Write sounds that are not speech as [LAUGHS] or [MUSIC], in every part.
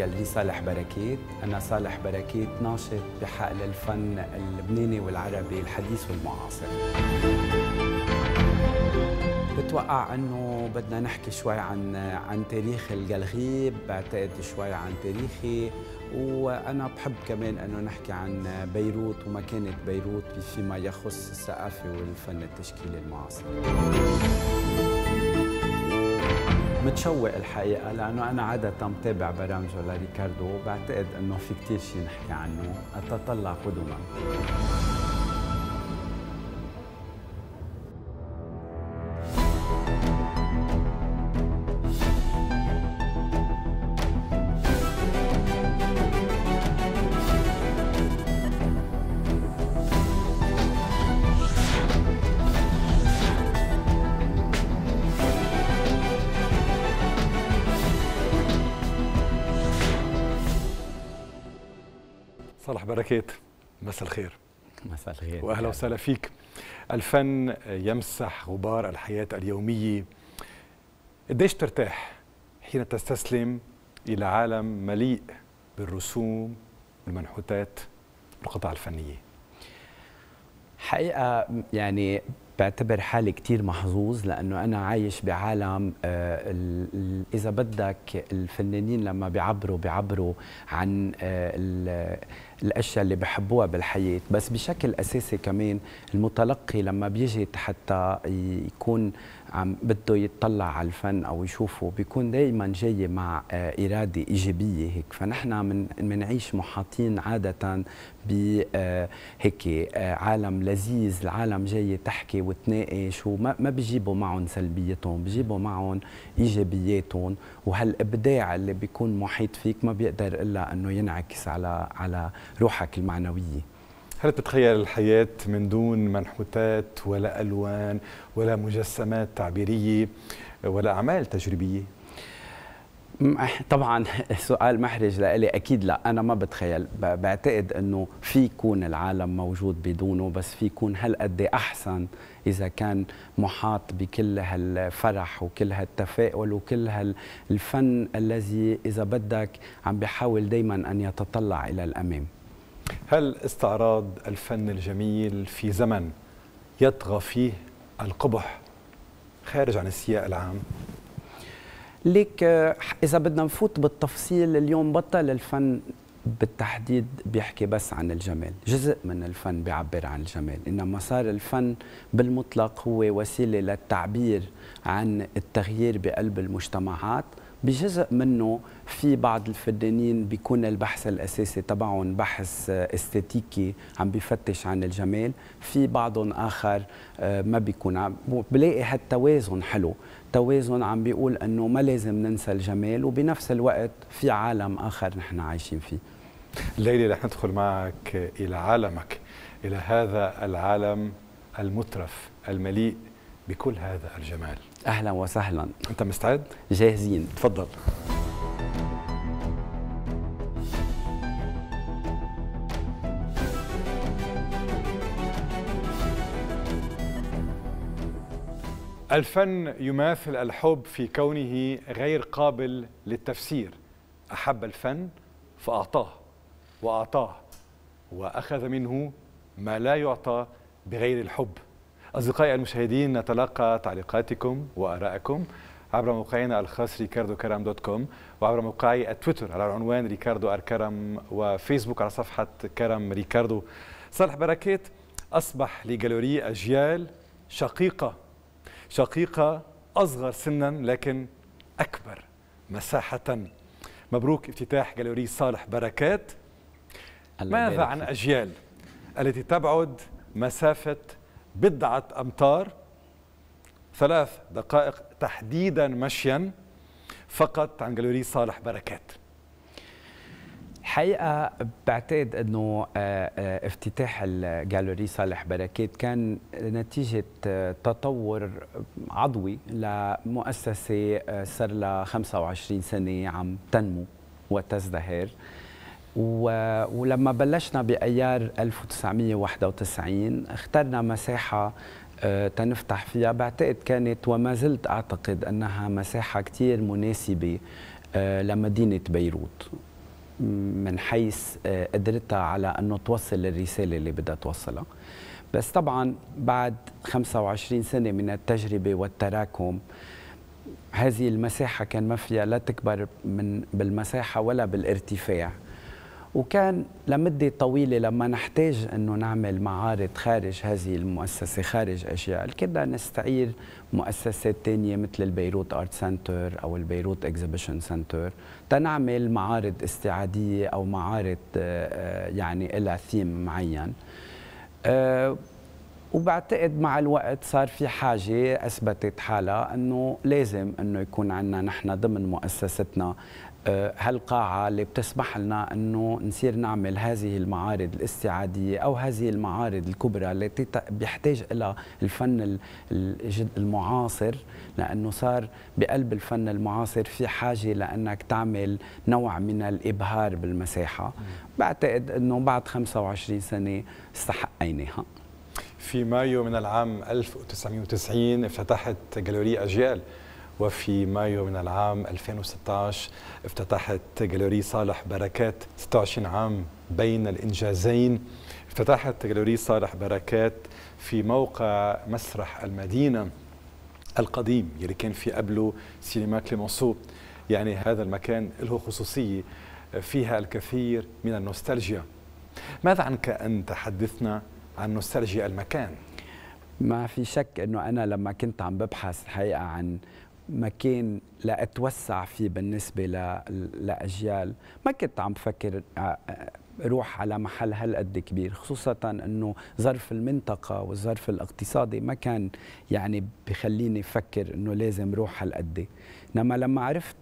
قال لي صالح بركات أنا صالح بركات ناشط بحقل الفن اللبناني والعربي الحديث والمعاصر بتوقع انه بدنا نحكي شوي عن عن تاريخ الجلغيب بعتقد شوي عن تاريخي وانا بحب كمان انه نحكي عن بيروت ومكانه بيروت فيما يخص الثقافه والفن التشكيلي المعاصر متشوق الحقيقة لأنه أنا عادة متابع برامجه لريكاردو وبعتقد أنه في كتير شي نحكي عنه أتطلع قدما حكيت مساء الخير مساء الخير واهلا وسهلا فيك الفن يمسح غبار الحياه اليوميه قديش ترتاح حين تستسلم الى عالم مليء بالرسوم والمنحوتات والقطع الفنيه حقيقه يعني بعتبر حالي كثير محظوظ لانه انا عايش بعالم آه، اذا بدك الفنانين لما بيعبروا بيعبروا عن آه، الاشياء اللي بحبوها بالحياه بس بشكل اساسي كمان المتلقي لما بيجي حتى يكون عم بده يتطلع على الفن او يشوفه بيكون دائما جاي مع آه، اراده ايجابيه هيك فنحن من منعيش محاطين عاده ب آه، هيك آه، عالم لذيذ العالم جايه تحكي وتناقش وما ما بيجيبوا معهم سلبيتهم بيجيبوا معهم ايجابياتهم وهالابداع اللي بيكون محيط فيك ما بيقدر الا انه ينعكس على على روحك المعنويه هل تتخيل الحياة من دون منحوتات ولا ألوان ولا مجسمات تعبيرية ولا أعمال تجريبية؟ طبعا [LAUGHS] سؤال محرج لإلي اكيد لا انا ما بتخيل بعتقد انه في يكون العالم موجود بدونه بس في يكون هالقد احسن اذا كان محاط بكل هالفرح وكل هالتفاؤل وكل هالفن الذي اذا بدك عم بيحاول دائما ان يتطلع الى الامام هل استعراض الفن الجميل في زمن يطغى فيه القبح خارج عن السياق العام؟ ليك إذا بدنا نفوت بالتفصيل اليوم بطل الفن بالتحديد بيحكي بس عن الجمال جزء من الفن بيعبر عن الجمال إنما صار الفن بالمطلق هو وسيلة للتعبير عن التغيير بقلب المجتمعات بجزء منه في بعض الفنانين بيكون البحث الاساسي تبعهم بحث استاتيكي عم بيفتش عن الجمال في بعضهم اخر آه، ما بيكون بلاقي هالتوازن حلو توازن عم بيقول انه ما لازم ننسى الجمال وبنفس الوقت في عالم اخر نحن عايشين فيه الليله رح ندخل معك الى عالمك الى هذا العالم المترف المليء بكل هذا الجمال اهلا وسهلا انت مستعد جاهزين تفضل الفن يماثل الحب في كونه غير قابل للتفسير أحب الفن فأعطاه وأعطاه وأخذ منه ما لا يعطى بغير الحب أصدقائي المشاهدين نتلقى تعليقاتكم وآرائكم عبر موقعنا الخاص ريكاردو كرم دوت كوم وعبر موقعي التويتر على العنوان ريكاردو الكرم وفيسبوك على صفحة كرم ريكاردو صالح بركات أصبح لجالوري أجيال شقيقة شقيقة أصغر سنا لكن أكبر مساحة مبروك افتتاح جاليري صالح بركات ماذا عن أجيال التي تبعد مسافة بضعة أمتار ثلاث دقائق تحديدا مشيا فقط عن جاليري صالح بركات حقيقة بعتقد أنه آه، آه، افتتاح الجاليري صالح بركات كان نتيجة آه، تطور عضوي لمؤسسة صار لها 25 سنة عم تنمو وتزدهر ولما بلشنا بأيار 1991 اخترنا مساحة تنفتح فيها بعتقد كانت وما زلت أعتقد أنها مساحة كتير مناسبة لمدينة بيروت من حيث آه، قدرتها على أنه توصل الرسالة اللي بدها توصلها بس طبعا بعد 25 سنة من التجربة والتراكم هذه المساحة كان ما فيها لا تكبر من بالمساحة ولا بالارتفاع وكان لمدة طويلة لما نحتاج أنه نعمل معارض خارج هذه المؤسسة خارج أشياء كنا نستعير مؤسسات تانية مثل البيروت آرت سنتر أو البيروت إكزيبيشن سنتر تنعمل معارض استعادية أو معارض آه، يعني إلى ثيم معين آه، وبعتقد مع الوقت صار في حاجة أثبتت حالها أنه لازم أنه يكون عندنا نحن ضمن مؤسستنا آه، هالقاعة اللي بتسمح لنا أنه نصير نعمل هذه المعارض الاستعادية أو هذه المعارض الكبرى التي بيحتاج إلى الفن المعاصر لأنه صار بقلب الفن المعاصر في حاجة لأنك تعمل نوع من الإبهار بالمساحة بعتقد أنه بعد 25 سنة استحقيناها في مايو من العام 1990 افتتحت جاليري أجيال وفي مايو من العام 2016 افتتحت جاليري صالح بركات 26 عام بين الإنجازين افتتحت جاليري صالح بركات في موقع مسرح المدينة القديم اللي كان في قبله سينما كليمونسو يعني هذا المكان له خصوصية فيها الكثير من النوستالجيا ماذا عنك أن تحدثنا عن نوستالجيا المكان؟ ما في شك أنه أنا لما كنت عم ببحث الحقيقة عن مكان لأتوسع فيه بالنسبة لأجيال ما كنت عم بفكر آه، آه، روح على محل هالقد كبير خصوصا انه ظرف المنطقه والظرف الاقتصادي ما كان يعني بخليني افكر انه لازم روح هالقد انما لما عرفت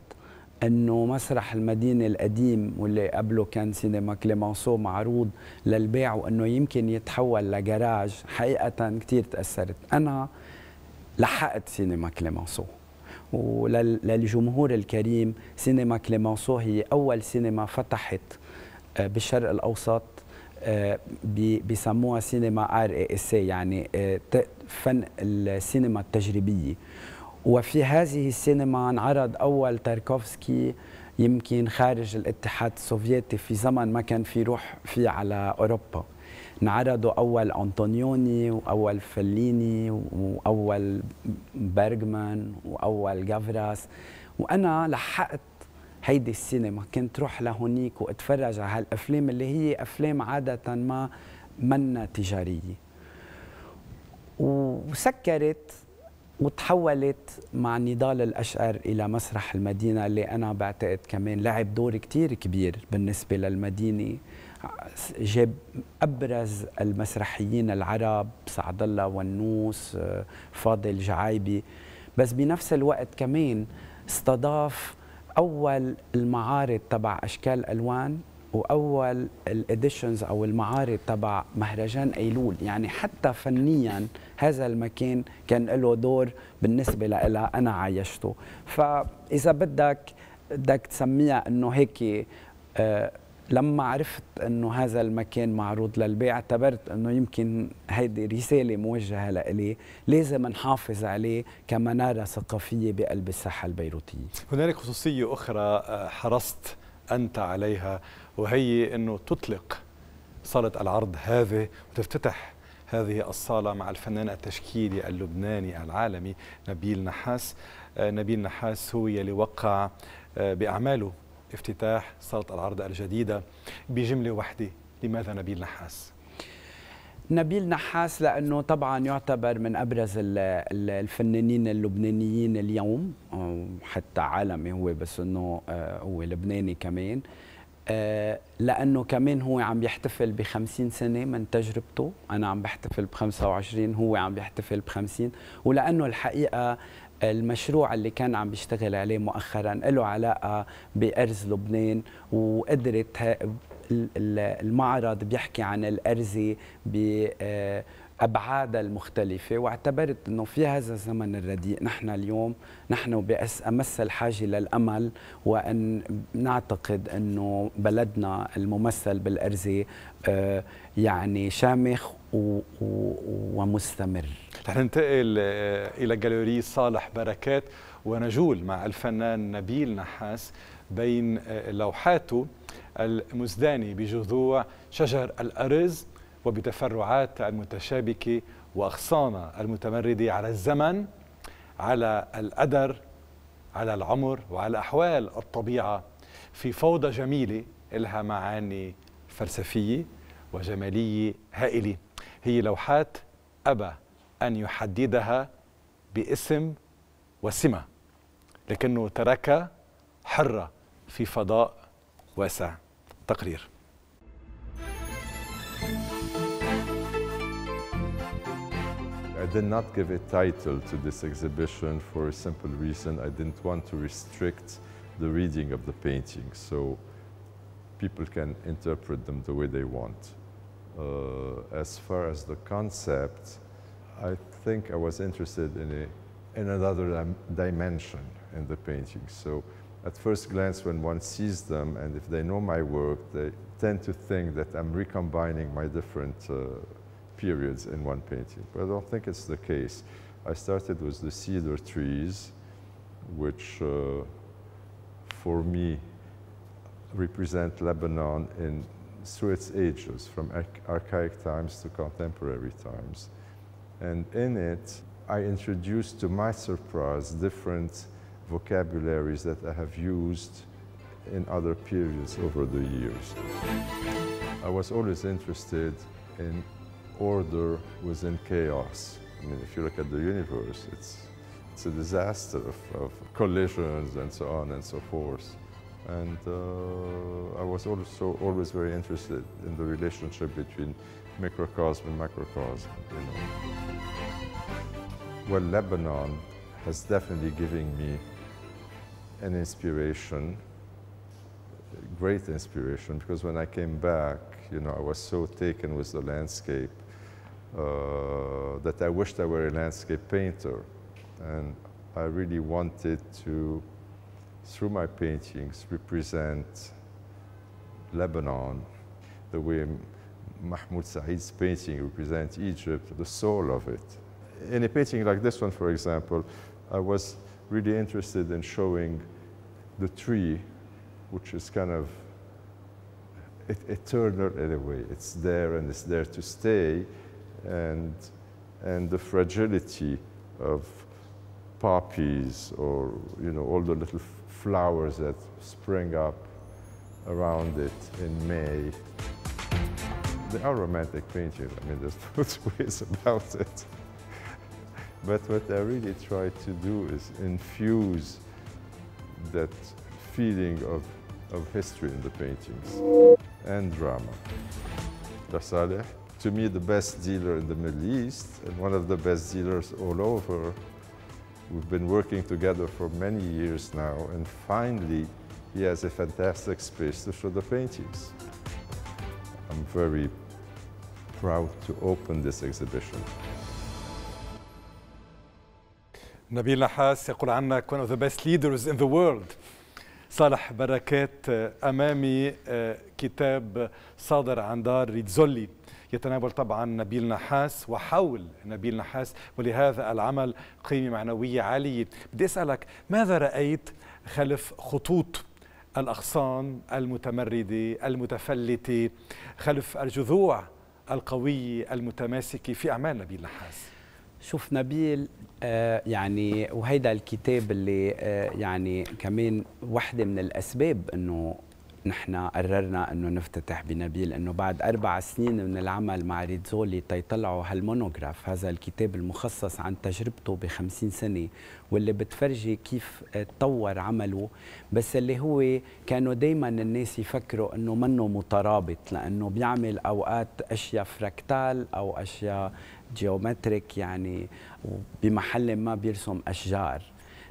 انه مسرح المدينه القديم واللي قبله كان سينما كليمانسو معروض للبيع وانه يمكن يتحول لجراج حقيقه كثير تاثرت انا لحقت سينما كليمانسو وللجمهور الكريم سينما كليمانسو هي أول سينما فتحت آه، بالشرق الأوسط آه، بيسموها سينما ار اي اس يعني آه، فن السينما التجريبيه وفي هذه السينما انعرض اول تاركوفسكي يمكن خارج الاتحاد السوفيتي في زمن ما كان في روح فيه على اوروبا انعرضوا اول انطونيوني واول فليني واول بيرغمان واول جافراس وانا لحقت هيدي السينما كنت روح لهونيك واتفرج على هالافلام اللي هي افلام عاده ما منا تجاريه وسكرت وتحولت مع نضال الأشقر إلى مسرح المدينة اللي أنا بعتقد كمان لعب دور كتير كبير بالنسبة للمدينة جاب ابرز المسرحيين العرب سعد الله والنوس فاضل جعايبي بس بنفس الوقت كمان استضاف اول المعارض تبع اشكال الوان واول الاديشنز او المعارض تبع مهرجان ايلول يعني حتى فنيا هذا المكان كان له دور بالنسبه لها انا عايشته فاذا بدك بدك تسميها انه هيك آه، لما عرفت انه هذا المكان معروض للبيع اعتبرت انه يمكن هيدي رساله موجهه لإلي لازم نحافظ عليه كمناره ثقافيه بقلب الساحه البيروتيه. هنالك خصوصيه اخرى آه، حرصت انت عليها وهي انه تطلق صاله العرض هذه وتفتتح هذه الصاله مع الفنان التشكيلي اللبناني العالمي نبيل نحاس آه، نبيل نحاس هو يلي وقع آه، باعماله افتتاح صاله العرض الجديده بجمله واحده لماذا نبيل نحاس؟ نبيل نحاس لانه طبعا يعتبر من ابرز الفنانين اللبنانيين اليوم حتى عالمي هو بس انه آه، هو لبناني كمان آه، لانه كمان هو عم يحتفل ب 50 سنه من تجربته انا عم بحتفل ب 25 هو عم يحتفل ب 50 ولانه الحقيقه المشروع اللي كان عم بيشتغل عليه مؤخرا له علاقه بارز لبنان وقدرت المعرض بيحكي عن الارزه ب آه، المختلفه واعتبرت انه في هذا الزمن الرديء نحن اليوم نحن بامس الحاجه للامل وان نعتقد انه بلدنا الممثل بالارزي آه، يعني شامخ و... ومستمر ننتقل آه، إلى جاليري صالح بركات ونجول مع الفنان نبيل نحاس بين آه، لوحاته المزداني بجذوع شجر الأرز وبتفرعات المتشابكة وأغصانة المتمردة على الزمن على القدر على العمر وعلى أحوال الطبيعة في فوضى جميلة لها معاني فلسفية وجمالية هائلة هي لوحات أبى أن يحددها باسم وسمة لكنه ترك حرة في فضاء واسع تقرير I did not give a title to this exhibition for a simple reason. I didn't want to restrict the reading of the paintings so people can interpret them the way they want. Uh, as far as the concept, I think I was interested in, a, in another dimension in the painting. So at first glance, when one sees them, and if they know my work, they tend to think that I'm recombining my different uh, periods in one painting. But I don't think it's the case. I started with the cedar trees, which uh, for me represent Lebanon in through its ages, from archaic times to contemporary times. And in it, I introduced, to my surprise, different vocabularies that I have used in other periods over the years. I was always interested in order within chaos. I mean, if you look at the universe, it's, it's a disaster of, of collisions and so on and so forth. And uh, I was also always very interested in the relationship between microcosm and macrocosm. You know. Well, Lebanon has definitely given me an inspiration, great inspiration, because when I came back, you know, I was so taken with the landscape uh, that I wished I were a landscape painter. And I really wanted to through my paintings, represent Lebanon, the way Mahmoud Said's painting represents Egypt, the soul of it. In a painting like this one, for example, I was really interested in showing the tree, which is kind of eternal in a way. It's there and it's there to stay, and, and the fragility of poppies or you know all the little flowers that spring up around it in May. They are romantic paintings, I mean, [LAUGHS] there's no two ways about it. but what I really try to do is infuse that feeling of, of history in the paintings and drama. Dasaleh, to me, the best dealer in the Middle East and one of the best dealers all over. We've been working together for many years now, and finally, he has a fantastic space to show the paintings. I'm very proud to open this exhibition. Nabil Nahas يقول عنك one of the best leaders in the world. صالح بركات أمامي كتاب صادر عن دار ريتزولي يتناول طبعا نبيل نحاس وحول نبيل نحاس ولهذا العمل قيمة معنوية عالية بدي أسألك ماذا رأيت خلف خطوط الأغصان المتمردة المتفلتة خلف الجذوع القوية المتماسكة في أعمال نبيل نحاس شوف نبيل آه، يعني وهيدا الكتاب اللي آه، يعني كمان وحده من الاسباب انه نحن قررنا انه نفتتح بنبيل انه بعد اربع سنين من العمل مع ريتزولي تيطلعوا هالمونوغراف هذا الكتاب المخصص عن تجربته ب 50 سنه واللي بتفرجي كيف تطور عمله بس اللي هو كانوا دائما الناس يفكروا انه منه مترابط لانه بيعمل اوقات اشياء فراكتال او اشياء جيومتريك يعني بمحل ما بيرسم اشجار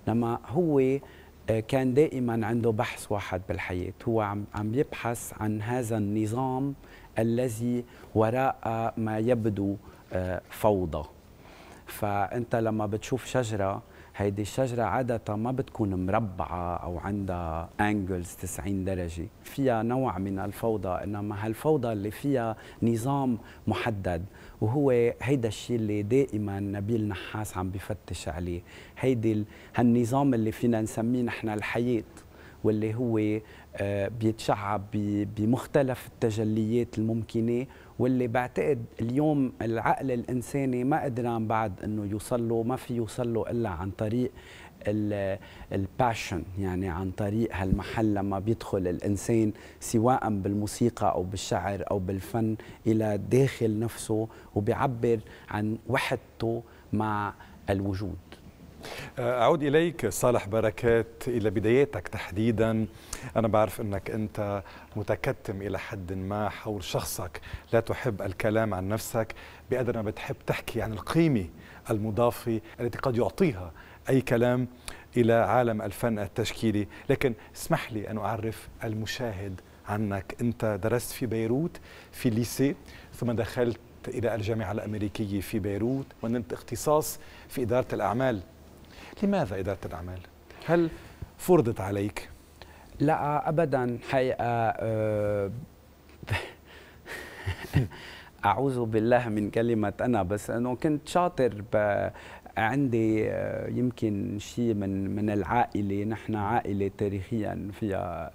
لما هو آه، كان دائما عنده بحث واحد بالحياة هو عم, عم يبحث عن هذا النظام الذي وراء ما يبدو آه، فوضى فأنت لما بتشوف شجرة هيدي الشجرة عادة ما بتكون مربعة أو عندها أنجلز 90 درجة فيها نوع من الفوضى إنما هالفوضى اللي فيها نظام محدد وهو هيدا الشيء اللي دائما نبيل نحاس عم بفتش عليه هيدي هالنظام اللي فينا نسميه نحن الحياه واللي هو آه، بيتشعب بمختلف التجليات الممكنه واللي بعتقد اليوم العقل الانساني ما قدران بعد انه يوصل له ما في يوصل له الا عن طريق الباشن يعني عن طريق هالمحل لما بيدخل الانسان سواء بالموسيقى او بالشعر او بالفن الى داخل نفسه وبيعبر عن وحدته مع الوجود أه، أعود إليك صالح بركات إلى بداياتك تحديدا أنا بعرف أنك أنت متكتم إلى حد ما حول شخصك لا تحب الكلام عن نفسك بقدر ما بتحب تحكي عن القيمة المضافة التي قد يعطيها أي كلام إلى عالم الفن التشكيلي لكن اسمح لي أن أعرف المشاهد عنك أنت درست في بيروت في ليسي ثم دخلت إلى الجامعة الأمريكية في بيروت وننت اختصاص في إدارة الأعمال لماذا إدارة الأعمال؟ هل فرضت عليك؟ لا أبدا حقيقة آه، آه، [LAUGHS] أعوذ بالله من كلمة أنا بس أنه كنت شاطر عندي آه، يمكن شيء من من العائله نحن عائله تاريخيا فيها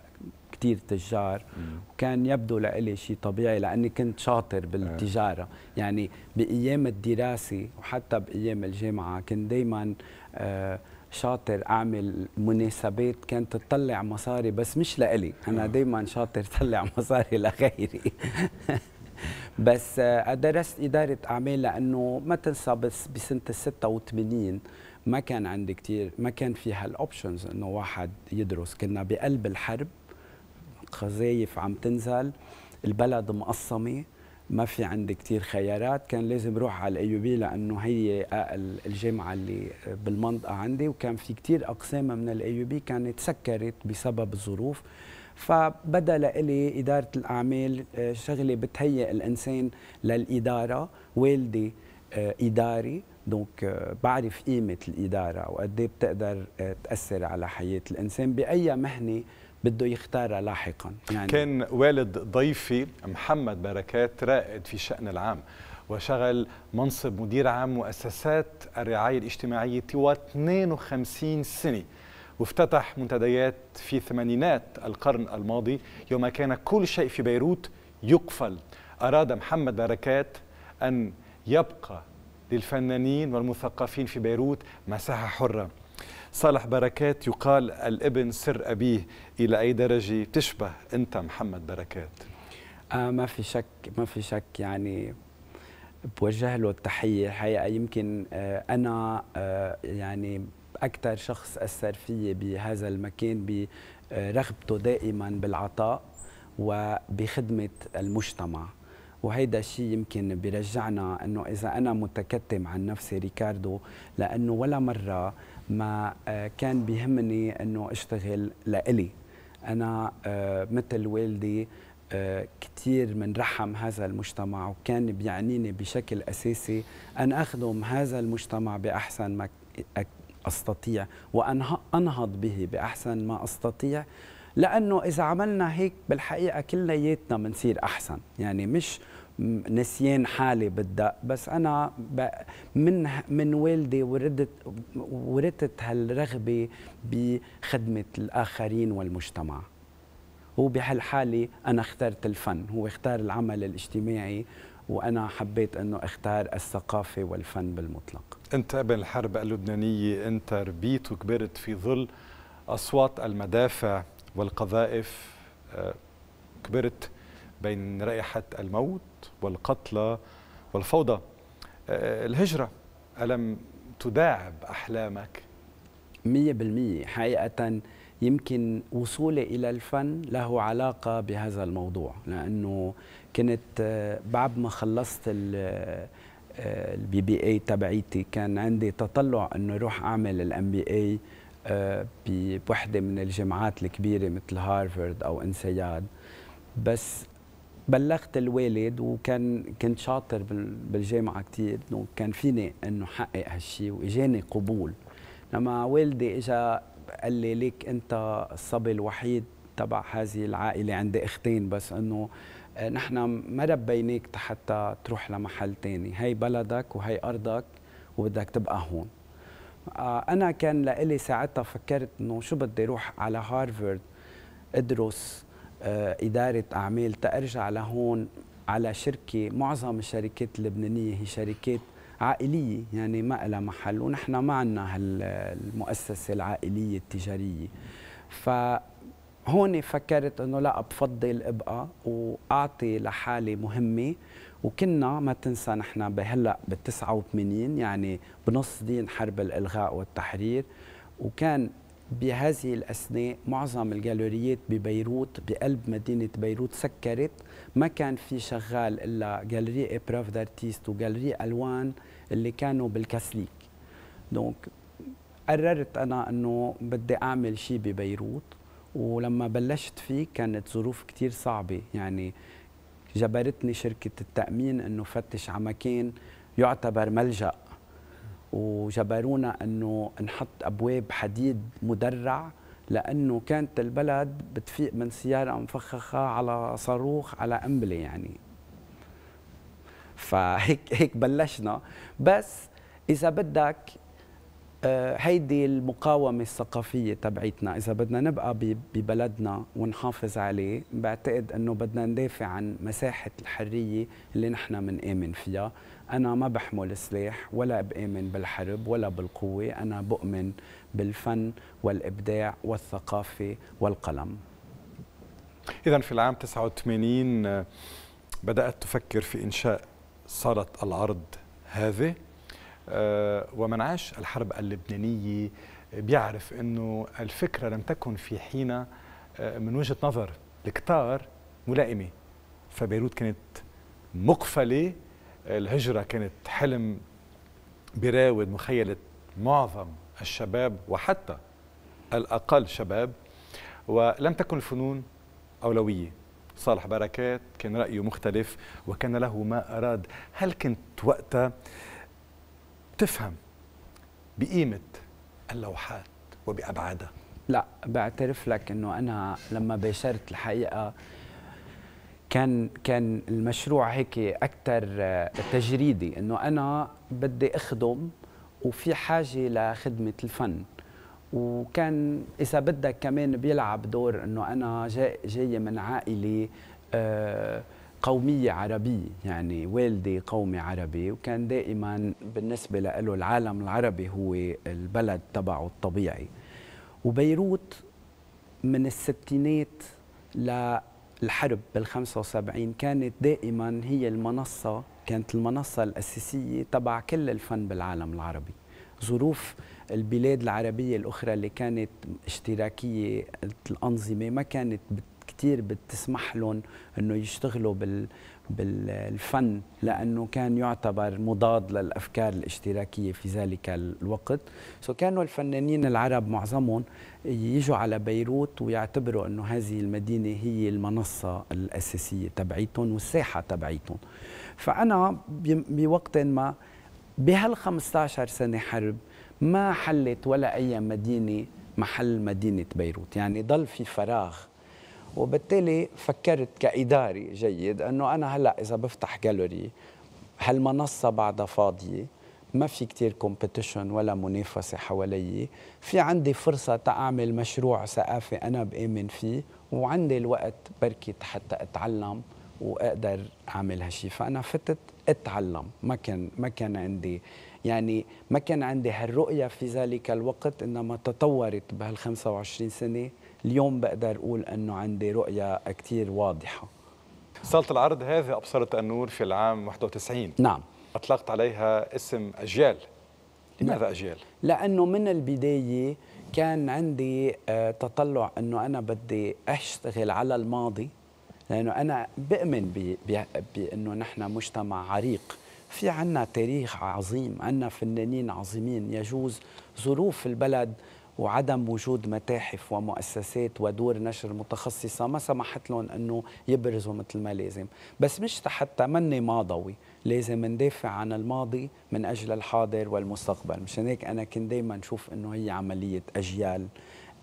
كثير تجار وكان يبدو لإلي شيء طبيعي لأني كنت شاطر بالتجارة آه. يعني بأيام الدراسة وحتى بأيام الجامعة كنت دايما آه، شاطر أعمل مناسبات كانت تطلع مصاري بس مش لإلي أنا دايما شاطر طلع مصاري لغيري [LAUGHS] بس آه، درست اداره اعمال لانه ما تنسى بس بسنه ال 86 ما كان عندي كثير ما كان في هالاوبشنز انه واحد يدرس كنا بقلب الحرب قذايف عم تنزل البلد مقصمة ما في عندي كثير خيارات كان لازم روح على الايوبي لانه هي آه، الجامعه اللي بالمنطقه عندي وكان في كثير اقسام من الايوبي كانت سكرت بسبب الظروف فبدا لإلي إدارة الأعمال آه، شغلة بتهيئ الإنسان للإدارة والدي آه، إداري دونك آه، بعرف قيمة الإدارة وقد إيه بتقدر تأثر على حياة الإنسان بأي مهنة بده يختارها لاحقا يعني كان والد ضيفي محمد بركات رائد في شأن العام وشغل منصب مدير عام مؤسسات الرعاية طوال و52 سنة وافتتح منتديات في ثمانينات القرن الماضي يوم كان كل شيء في بيروت يقفل أراد محمد بركات أن يبقى للفنانين والمثقفين في بيروت مساحة حرة صالح بركات يقال الابن سر أبيه إلى أي درجة تشبه أنت محمد بركات آه ما في شك ما في شك يعني بوجه له التحية الحقيقة يمكن آه أنا آه يعني اكثر شخص اثر في بهذا المكان برغبته دائما بالعطاء وبخدمه المجتمع وهيدا الشيء يمكن بيرجعنا انه اذا انا متكتم عن نفسي ريكاردو لانه ولا مره ما آه، كان بيهمني انه اشتغل لإلي انا آه، مثل والدي آه، كثير من رحم هذا المجتمع وكان بيعنيني بشكل اساسي ان اخدم هذا المجتمع باحسن ما أستطيع وأن أنهض به بأحسن ما أستطيع لأنه إذا عملنا هيك بالحقيقة كلياتنا بنصير أحسن يعني مش نسيان حالي بدأ بس انا من من والدي وردت ورثت هالرغبه بخدمه الاخرين والمجتمع وبهالحاله انا اخترت الفن هو اختار العمل الاجتماعي وانا حبيت انه اختار الثقافه والفن بالمطلق أنت ابن الحرب اللبنانية أنت ربيت وكبرت في ظل أصوات المدافع والقذائف آه، كبرت بين رائحة الموت والقتلى والفوضى آه، الهجرة ألم تداعب أحلامك؟ مية بالمية حقيقة يمكن وصولي إلى الفن له علاقة بهذا الموضوع لأنه كنت آه، بعد ما خلصت البي بي اي تبعيتي كان عندي تطلع انه اروح اعمل الام بي اي آه، بوحده من الجامعات الكبيره مثل هارفرد او انسياد بس بلغت الوالد وكان كنت شاطر بالجامعه كثير وكان فيني انه حقق هالشيء واجاني قبول لما والدي اجى قال لي ليك انت الصبي الوحيد تبع هذه العائله عندي اختين بس انه آه، نحن ما ربيناك حتى تروح لمحل تاني هي بلدك وهي أرضك وبدك تبقى هون آه، أنا كان لإلي ساعتها فكرت إنه شو بدي أروح على هارفرد أدرس آه، إدارة أعمال تأرجع لهون على شركة معظم الشركات اللبنانية هي شركات عائلية يعني ما لها محل ونحن ما عندنا هالمؤسسة العائلية التجارية ف هون فكرت انه لا بفضل ابقى واعطي لحالي مهمه وكنا ما تنسى نحن بهلا بال 89 يعني بنص دين حرب الالغاء والتحرير وكان بهذه الأثناء معظم الجاليريات ببيروت بقلب مدينة بيروت سكرت ما كان في شغال إلا جاليري إبراف دارتيست وجاليري ألوان اللي كانوا بالكاسليك دونك قررت أنا أنه بدي أعمل شيء ببيروت ولما بلشت فيه كانت ظروف كتير صعبة يعني جبرتني شركة التأمين أنه فتش على مكان يعتبر ملجأ وجبرونا أنه نحط أبواب حديد مدرع لأنه كانت البلد بتفيق من سيارة مفخخة على صاروخ على أمبلة يعني فهيك هيك بلشنا بس إذا بدك آه، هيدي المقاومة الثقافية تبعيتنا إذا بدنا نبقى ببلدنا ونحافظ عليه بعتقد أنه بدنا ندافع عن مساحة الحرية اللي نحن آمن فيها أنا ما بحمل سلاح ولا بآمن بالحرب ولا بالقوة أنا بؤمن بالفن والإبداع والثقافة والقلم إذا في العام 89 آه، بدأت تفكر في إنشاء صالة العرض هذه آه، ومن عاش الحرب اللبنانية بيعرف أنه الفكرة لم تكن في حين آه، من وجهة نظر الكتار ملائمة فبيروت كانت مقفلة آه، الهجرة كانت حلم براود مخيلة معظم الشباب وحتى الأقل شباب ولم تكن الفنون أولوية صالح بركات كان رأيه مختلف وكان له ما أراد هل كنت وقتها تفهم بقيمه اللوحات وبابعادها لا بعترف لك انه انا لما باشرت الحقيقه كان كان المشروع هيك اكثر تجريدي انه انا بدي اخدم وفي حاجه لخدمه الفن وكان اذا بدك كمان بيلعب دور انه انا جاي جايه من عائله آه قومية عربية يعني والدي قومي عربي وكان دائما بالنسبة له العالم العربي هو البلد تبعه الطبيعي وبيروت من الستينات للحرب بال 75 كانت دائما هي المنصة كانت المنصة الأساسية تبع كل الفن بالعالم العربي ظروف البلاد العربية الأخرى اللي كانت اشتراكية الأنظمة ما كانت كثير بتسمح لهم انه يشتغلوا بال بالفن لانه كان يعتبر مضاد للافكار الاشتراكيه في ذلك الوقت سو كانوا الفنانين العرب معظمهم يجوا على بيروت ويعتبروا انه هذه المدينه هي المنصه الاساسيه تبعيتهم والساحه تبعيتهم فانا بوقت ما بهال 15 سنه حرب ما حلت ولا اي مدينه محل مدينه بيروت يعني ضل في فراغ وبالتالي فكرت كإداري جيد أنه أنا هلأ إذا بفتح جالوري هالمنصة بعدها فاضية ما في كتير كومبيتيشن ولا منافسة حوالي في عندي فرصة تعمل مشروع ثقافي أنا بآمن فيه وعندي الوقت بركي حتى أتعلم واقدر اعمل هالشي فانا فتت اتعلم ما كان ما كان عندي يعني ما كان عندي هالرؤيه في ذلك الوقت انما تطورت بهال 25 سنه اليوم بقدر أقول أنه عندي رؤية كتير واضحة صالة العرض هذه أبصرت النور في العام 91 نعم أطلقت عليها اسم أجيال لماذا نعم. أجيال؟ لأنه من البداية كان عندي آه، تطلع أنه أنا بدي أشتغل على الماضي لأنه أنا بأمن بأنه نحن مجتمع عريق في عنا تاريخ عظيم عنا فنانين عظيمين يجوز ظروف البلد وعدم وجود متاحف ومؤسسات ودور نشر متخصصة ما سمحت لهم أنه يبرزوا مثل ما لازم بس مش حتى مني ماضوي لازم ندافع عن الماضي من أجل الحاضر والمستقبل مشان هيك أنا كنت دايما أشوف أنه هي عملية أجيال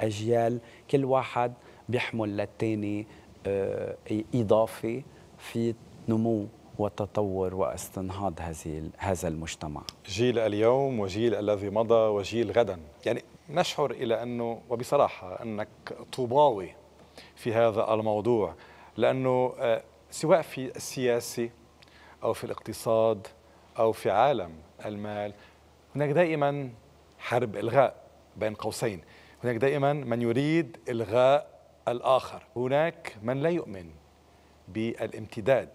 أجيال كل واحد بيحمل للتاني آه، إضافة في نمو وتطور واستنهاض هذه هذا المجتمع. جيل اليوم وجيل الذي مضى وجيل غدا، يعني نشعر إلى أنه وبصراحة أنك طوباوي في هذا الموضوع لأنه آه، سواء في السياسة أو في الاقتصاد أو في عالم المال هناك دائما حرب إلغاء بين قوسين هناك دائما من يريد إلغاء الآخر هناك من لا يؤمن بالامتداد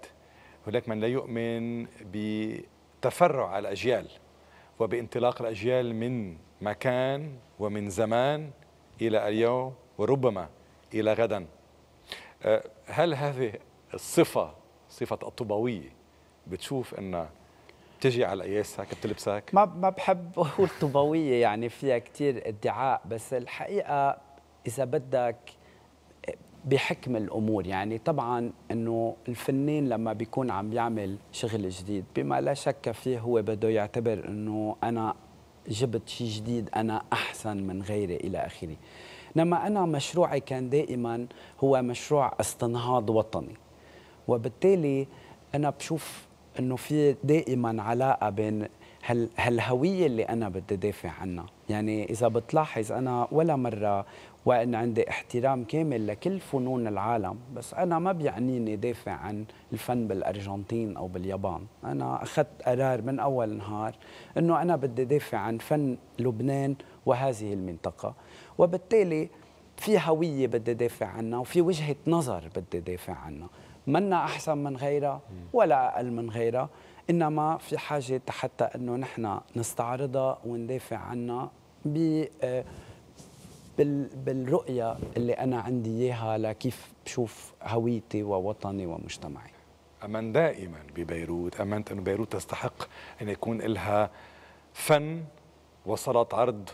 هناك من لا يؤمن بتفرع الأجيال وبانطلاق الأجيال من مكان ومن زمان إلى اليوم وربما إلى غدا أه، هل هذه الصفة صفة الطوباوية بتشوف أنها تجي على قياس بتلبسك؟ ما ما بحب اقول طوباويه يعني فيها كثير ادعاء بس الحقيقه اذا بدك بحكم الامور يعني طبعا انه الفنان لما بيكون عم يعمل شغل جديد بما لا شك فيه هو بده يعتبر انه انا جبت شيء جديد أنا أحسن من غيري إلى آخره لما أنا مشروعي كان دائما هو مشروع استنهاض وطني وبالتالي أنا بشوف أنه في دائما علاقة بين هال هالهويه اللي انا بدي دافع عنها يعني اذا بتلاحظ انا ولا مره وان عندي احترام كامل لكل فنون العالم بس انا ما بيعنيني دافع عن الفن بالارجنتين او باليابان انا اخذت قرار من اول نهار انه انا بدي دافع عن فن لبنان وهذه المنطقه وبالتالي في هويه بدي دافع عنها وفي وجهه نظر بدي دافع عنها منا احسن من غيرها ولا اقل من غيرها انما في حاجه حتى انه نحن نستعرضها وندافع عنها ب آه، بالرؤيه اللي انا عندي اياها لكيف بشوف هويتي ووطني ومجتمعي امن دائما ببيروت امنت انه بيروت تستحق ان يكون لها فن وصلة عرض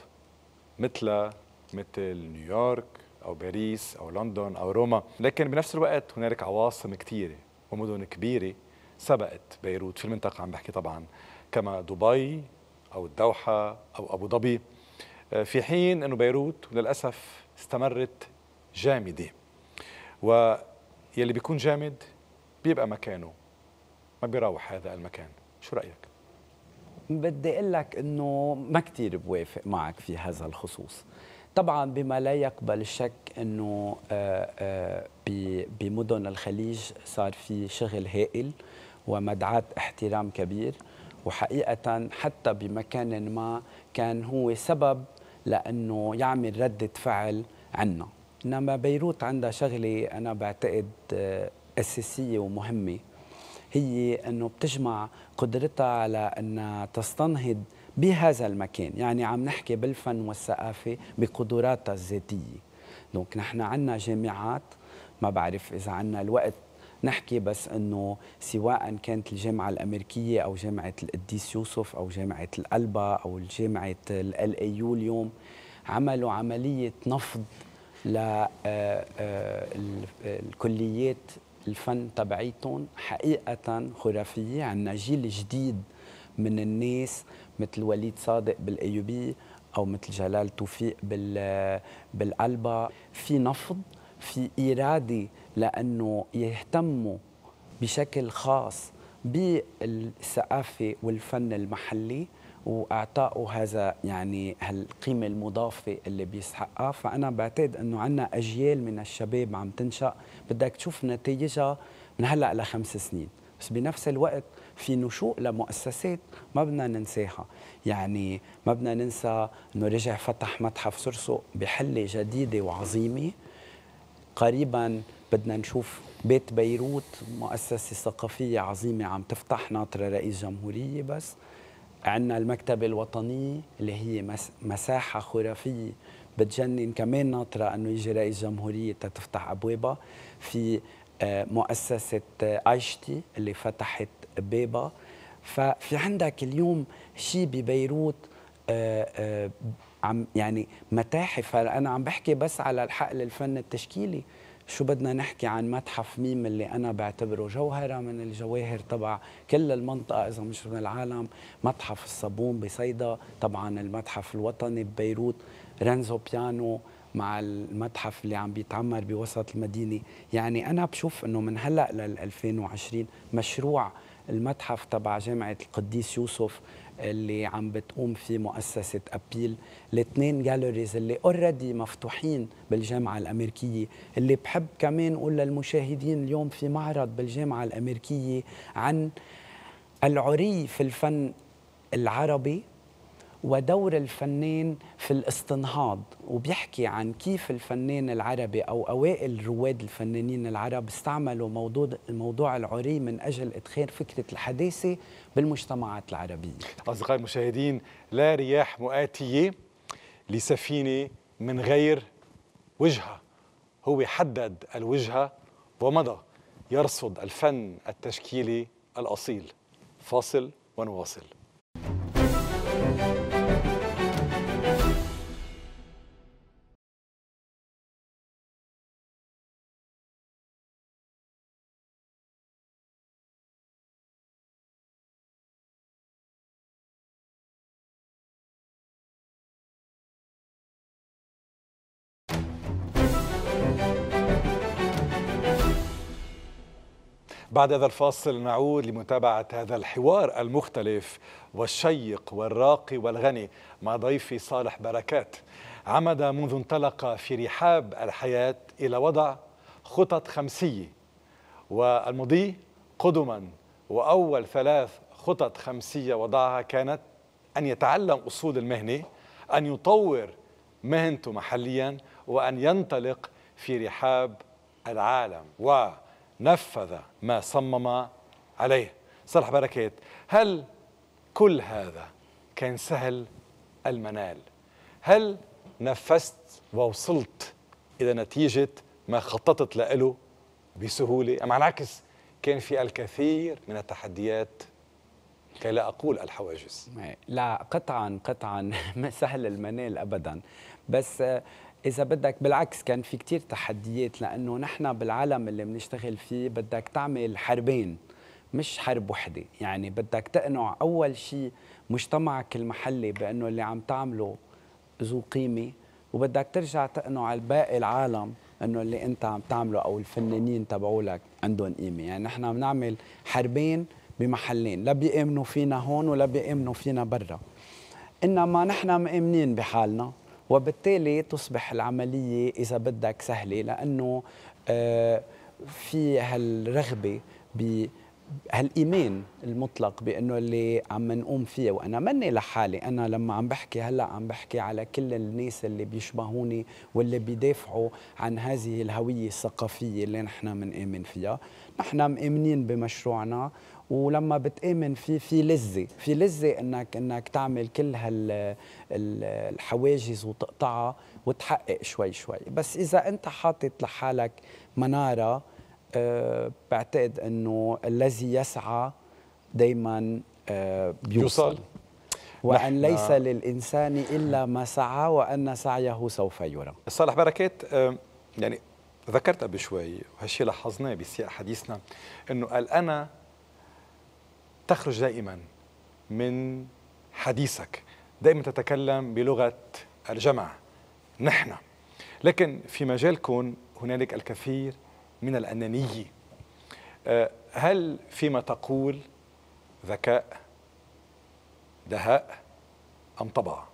مثل مثل نيويورك او باريس او لندن او روما لكن بنفس الوقت هنالك عواصم كثيره ومدن كبيره سبقت بيروت في المنطقة عم بحكي طبعا كما دبي أو الدوحة أو أبو ظبي آه، في حين أنه بيروت للأسف استمرت جامدة ويلي بيكون جامد بيبقى مكانه ما بيراوح هذا المكان شو رأيك؟ بدي أقول لك أنه ما كتير بوافق معك في هذا الخصوص طبعا بما لا يقبل الشك انه آه، آه، بمدن الخليج صار في شغل هائل ومدعاة احترام كبير وحقيقة حتى بمكان ما كان هو سبب لأنه يعمل ردة فعل عنا إنما بيروت عندها شغلة أنا بعتقد آه، أساسية ومهمة هي أنه بتجمع قدرتها على أنها تستنهض بهذا المكان يعني عم نحكي بالفن والثقافة بقدراتها الذاتية دونك نحن عندنا جامعات ما بعرف إذا عندنا الوقت نحكي بس انه سواء كانت الجامعه الامريكيه او جامعه القديس يوسف او جامعه الالبا او جامعه ال اي يو اليوم عملوا عمليه نفض للكليات آه، آه، الفن تبعيتهم حقيقه خرافيه عندنا جيل جديد من الناس مثل وليد صادق بالايوبي او مثل جلال توفيق بال آه، بالالبا في نفض في اراده لانه يهتموا بشكل خاص بالثقافه والفن المحلي واعطائه هذا يعني هالقيمه المضافه اللي بيسحقها فانا بعتقد انه عندنا اجيال من الشباب عم تنشا بدك تشوف نتائجها من هلا لخمس سنين بس بنفس الوقت في نشوء لمؤسسات ما بدنا ننساها يعني ما بدنا ننسى انه رجع فتح متحف سرسو بحله جديده وعظيمه قريبا بدنا نشوف بيت بيروت مؤسسة ثقافية عظيمة عم تفتح ناطرة رئيس جمهورية بس عندنا المكتبة الوطنية اللي هي مساحة خرافية بتجنن كمان ناطرة أنه يجي رئيس جمهورية تفتح أبوابها في آه، مؤسسة أيشتي آه، اللي فتحت بابا ففي عندك اليوم شيء ببيروت آه، عم يعني متاحف هلا انا عم بحكي بس على الحقل الفن التشكيلي شو بدنا نحكي عن متحف ميم اللي أنا بعتبره جوهرة من الجواهر تبع كل المنطقة إذا مش من العالم متحف الصابون بصيدا طبعا المتحف الوطني ببيروت رينزو بيانو مع المتحف اللي عم بيتعمر بوسط المدينة يعني أنا بشوف أنه من هلأ لل 2020 مشروع المتحف تبع جامعة القديس يوسف اللي عم بتقوم فيه مؤسسة أبيل الاثنين جاليريز اللي اوريدي مفتوحين بالجامعة الأمريكية اللي بحب كمان أقول للمشاهدين اليوم في معرض بالجامعة الأمريكية عن العري في الفن العربي ودور الفنان في الاستنهاض وبيحكي عن كيف الفنان العربي أو أوائل رواد الفنانين العرب استعملوا موضوع الموضوع العري من أجل إدخال فكرة الحداثة بالمجتمعات العربية أصدقائي المشاهدين لا رياح مؤاتية لسفينة من غير وجهة هو حدد الوجهة ومضى يرصد الفن التشكيلي الأصيل فاصل ونواصل بعد هذا الفاصل نعود لمتابعة هذا الحوار المختلف والشيق والراقي والغني مع ضيفي صالح بركات عمد منذ انطلق في رحاب الحياة إلى وضع خطط خمسية والمضي قدما وأول ثلاث خطط خمسية وضعها كانت أن يتعلم أصول المهنة أن يطور مهنته محليا وأن ينطلق في رحاب العالم و نفذ ما صمم عليه صلح بركات هل كل هذا كان سهل المنال هل نفذت ووصلت إلى نتيجة ما خططت له بسهولة أم على العكس كان في الكثير من التحديات كي لا أقول الحواجز لا قطعا قطعا [LAUGHS] ما سهل المنال أبدا بس اذا بدك بالعكس كان في كتير تحديات لانه نحن بالعالم اللي بنشتغل فيه بدك تعمل حربين مش حرب وحده يعني بدك تقنع اول شيء مجتمعك المحلي بانه اللي عم تعمله ذو قيمه وبدك ترجع تقنع الباقي العالم انه اللي انت عم تعمله او الفنانين تبعولك عندهم قيمه يعني نحن بنعمل حربين بمحلين لا بيامنوا فينا هون ولا بيامنوا فينا برا انما نحن مامنين بحالنا وبالتالي تصبح العملية إذا بدك سهلة لأنه آه، في هالرغبة هالايمان المطلق بانه اللي عم نقوم فيه وانا مني لحالي انا لما عم بحكي هلا عم بحكي على كل الناس اللي بيشبهوني واللي بيدافعوا عن هذه الهويه الثقافيه اللي نحن بنآمن فيها نحن مآمنين بمشروعنا ولما بتآمن فيه في لذة في لذة انك انك تعمل كل هال الحواجز وتقطعها وتحقق شوي شوي بس اذا انت حاطط لحالك مناره آه، بعتقد انه الذي يسعى دائما آه، بيوصل وأن ليس للإنسان إلا ما سعى وأن سعيه سوف يرى صالح بركات آه، يعني ذكرت قبل شوي وهالشيء لاحظناه بسياق حديثنا أنه قال أنا تخرج دائما من حديثك دائما تتكلم بلغة الجمع نحن لكن في مجالكم هنالك الكثير من الأنانية آه، هل فيما تقول ذكاء دهاء أم طبع؟